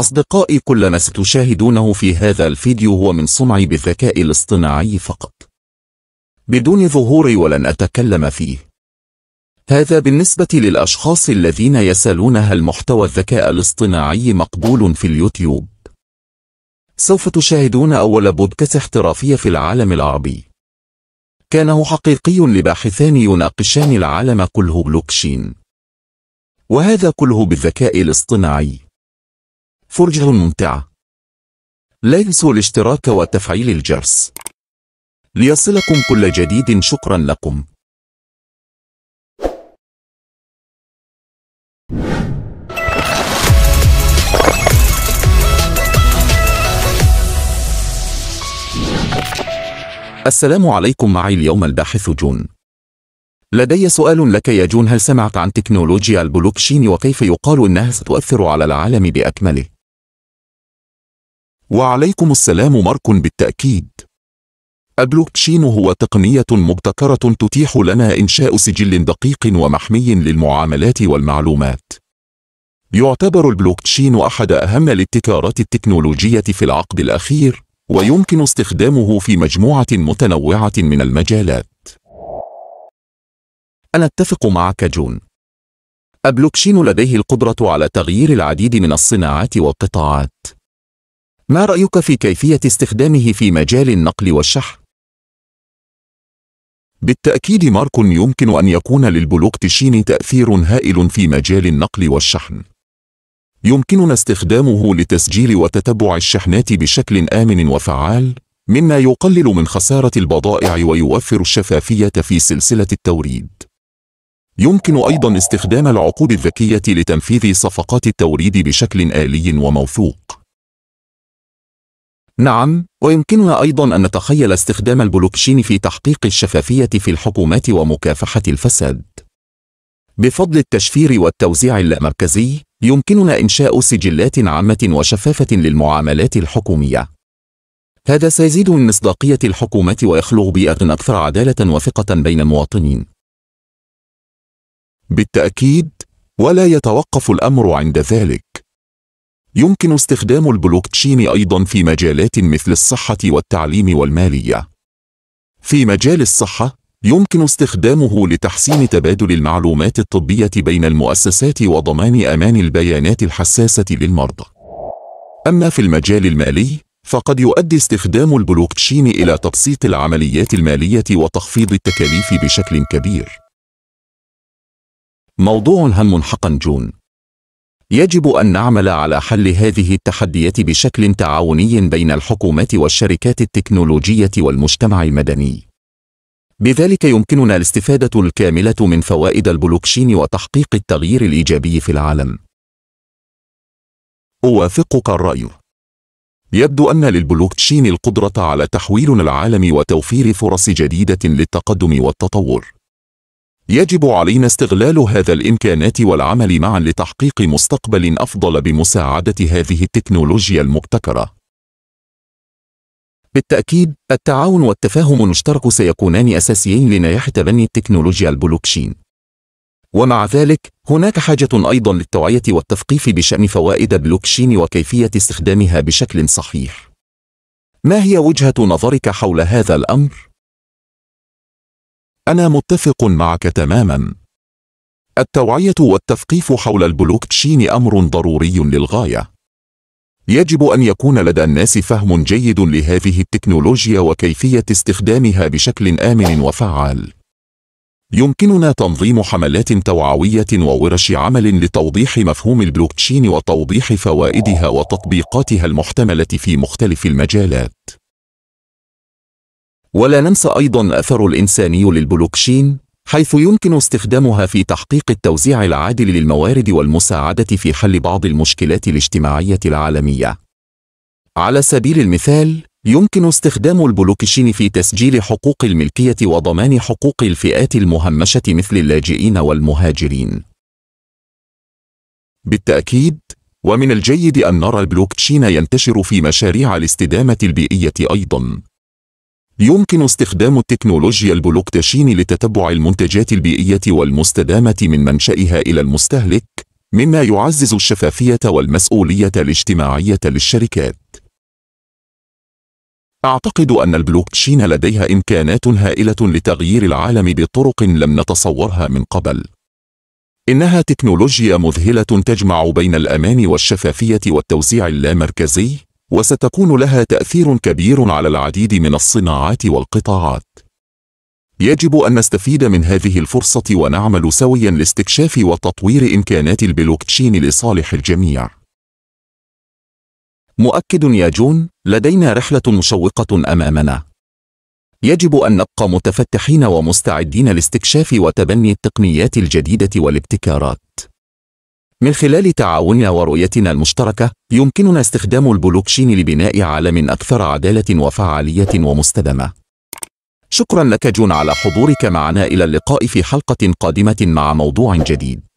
أصدقائي كل ما ستشاهدونه في هذا الفيديو هو من صنعي بالذكاء الاصطناعي فقط بدون ظهوري ولن أتكلم فيه هذا بالنسبة للأشخاص الذين يسألون هل محتوى الذكاء الاصطناعي مقبول في اليوتيوب سوف تشاهدون أول بودكاست احترافية في العالم العربي كانه حقيقي لباحثان يناقشان العالم كله بلوكشين وهذا كله بالذكاء الاصطناعي فرجة ممتعة لا تنسوا الاشتراك وتفعيل الجرس ليصلكم كل جديد شكرا لكم السلام عليكم معي اليوم الباحث جون لدي سؤال لك يا جون هل سمعت عن تكنولوجيا البلوكشين وكيف يقال انها ستؤثر على العالم باكمله وعليكم السلام مارك بالتأكيد البلوكتشين هو تقنية مبتكرة تتيح لنا إنشاء سجل دقيق ومحمي للمعاملات والمعلومات يعتبر البلوكتشين أحد أهم الابتكارات التكنولوجية في العقد الأخير ويمكن استخدامه في مجموعة متنوعة من المجالات أنا أتفق معك جون البلوكشين لديه القدرة على تغيير العديد من الصناعات والقطاعات ما رأيك في كيفية استخدامه في مجال النقل والشحن؟ بالتأكيد مارك يمكن أن يكون للبلوكتشين تشين تأثير هائل في مجال النقل والشحن يمكننا استخدامه لتسجيل وتتبع الشحنات بشكل آمن وفعال مما يقلل من خسارة البضائع ويوفر الشفافية في سلسلة التوريد يمكن أيضا استخدام العقود الذكية لتنفيذ صفقات التوريد بشكل آلي وموثوق نعم ويمكننا أيضا أن نتخيل استخدام البلوكشين في تحقيق الشفافية في الحكومات ومكافحة الفساد بفضل التشفير والتوزيع اللامركزي يمكننا إنشاء سجلات عامة وشفافة للمعاملات الحكومية هذا سيزيد من مصداقية الحكومة ويخلق بيئة أكثر عدالة وثقة بين المواطنين بالتأكيد ولا يتوقف الأمر عند ذلك يمكن استخدام البلوكتشين أيضا في مجالات مثل الصحة والتعليم والمالية في مجال الصحة يمكن استخدامه لتحسين تبادل المعلومات الطبية بين المؤسسات وضمان أمان البيانات الحساسة للمرضى أما في المجال المالي فقد يؤدي استخدام البلوكتشين إلى تبسيط العمليات المالية وتخفيض التكاليف بشكل كبير موضوع هم حقا جون يجب أن نعمل على حل هذه التحديات بشكل تعاوني بين الحكومات والشركات التكنولوجية والمجتمع المدني. بذلك يمكننا الاستفادة الكاملة من فوائد البلوكشين وتحقيق التغيير الإيجابي في العالم. أوافقك الرأي. يبدو أن للبلوكشين القدرة على تحويل العالم وتوفير فرص جديدة للتقدم والتطور. يجب علينا استغلال هذا الإمكانات والعمل معا لتحقيق مستقبل أفضل بمساعدة هذه التكنولوجيا المبتكرة بالتأكيد التعاون والتفاهم المشترك سيكونان أساسيين لنجاح تبني التكنولوجيا البلوكشين ومع ذلك هناك حاجة أيضا للتوعية والتثقيف بشأن فوائد بلوكشين وكيفية استخدامها بشكل صحيح ما هي وجهة نظرك حول هذا الأمر؟ أنا متفق معك تماما التوعية والتثقيف حول البلوك تشين أمر ضروري للغاية يجب أن يكون لدى الناس فهم جيد لهذه التكنولوجيا وكيفية استخدامها بشكل آمن وفعال يمكننا تنظيم حملات توعوية وورش عمل لتوضيح مفهوم البلوكتشين وتوضيح فوائدها وتطبيقاتها المحتملة في مختلف المجالات ولا ننسى أيضا الأثر الإنساني للبلوكشين حيث يمكن استخدامها في تحقيق التوزيع العادل للموارد والمساعدة في حل بعض المشكلات الاجتماعية العالمية على سبيل المثال يمكن استخدام البلوكشين في تسجيل حقوق الملكية وضمان حقوق الفئات المهمشة مثل اللاجئين والمهاجرين بالتأكيد ومن الجيد أن نرى البلوكشين ينتشر في مشاريع الاستدامة البيئية أيضاً يمكن استخدام التكنولوجيا البلوكتشين لتتبع المنتجات البيئية والمستدامة من منشأها إلى المستهلك مما يعزز الشفافية والمسؤولية الاجتماعية للشركات أعتقد أن البلوكتشين لديها إمكانات هائلة لتغيير العالم بطرق لم نتصورها من قبل إنها تكنولوجيا مذهلة تجمع بين الأمان والشفافية والتوزيع اللامركزي وستكون لها تأثير كبير على العديد من الصناعات والقطاعات يجب أن نستفيد من هذه الفرصة ونعمل سويا لاستكشاف وتطوير إمكانات البلوكتشين لصالح الجميع مؤكد يا جون لدينا رحلة مشوقة أمامنا يجب أن نبقى متفتحين ومستعدين لاستكشاف وتبني التقنيات الجديدة والابتكارات من خلال تعاوننا ورؤيتنا المشتركة يمكننا استخدام البلوكشين لبناء عالم أكثر عدالة وفعالية ومستدامة شكرا لك جون على حضورك معنا إلى اللقاء في حلقة قادمة مع موضوع جديد